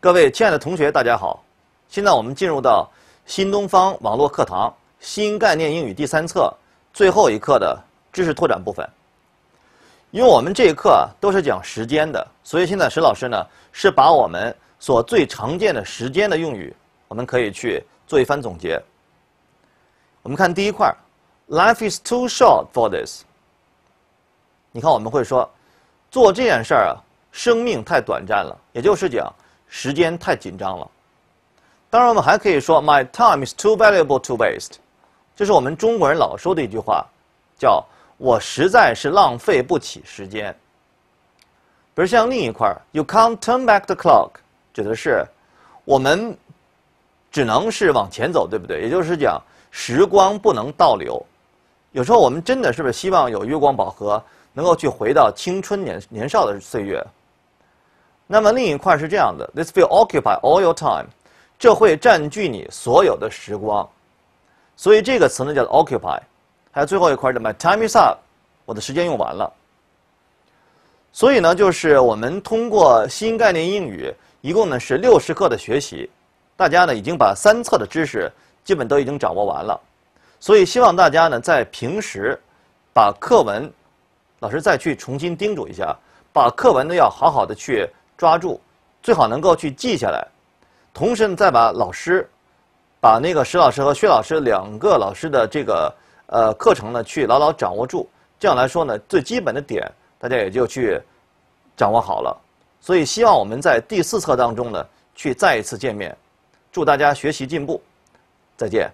各位亲爱的同学，大家好！现在我们进入到新东方网络课堂《新概念英语》第三册最后一课的知识拓展部分。因为我们这一课都是讲时间的，所以现在石老师呢是把我们所最常见的时间的用语，我们可以去做一番总结。我们看第一块，Life is too short for this。你看，我们会说，做这件事儿啊，生命太短暂了，也就是讲。时间太紧张了。当然，我们还可以说 “My time is too valuable to waste”，这是我们中国人老说的一句话，叫我实在是浪费不起时间。比如像另一块儿，“You can't turn back the clock”，指的是我们只能是往前走，对不对？也就是讲时光不能倒流。有时候我们真的是不是希望有月光宝盒，能够去回到青春年年少的岁月？那么另一块是这样的，this will occupy all your time，这会占据你所有的时光，所以这个词呢叫做 occupy。还有最后一块 my t i m e is up，我的时间用完了。所以呢，就是我们通过新概念英语，一共呢是六十课的学习，大家呢已经把三册的知识基本都已经掌握完了，所以希望大家呢在平时，把课文，老师再去重新叮嘱一下，把课文呢要好好的去。抓住，最好能够去记下来。同时，再把老师、把那个石老师和薛老师两个老师的这个呃课程呢，去牢牢掌握住。这样来说呢，最基本的点，大家也就去掌握好了。所以，希望我们在第四册当中呢，去再一次见面。祝大家学习进步，再见。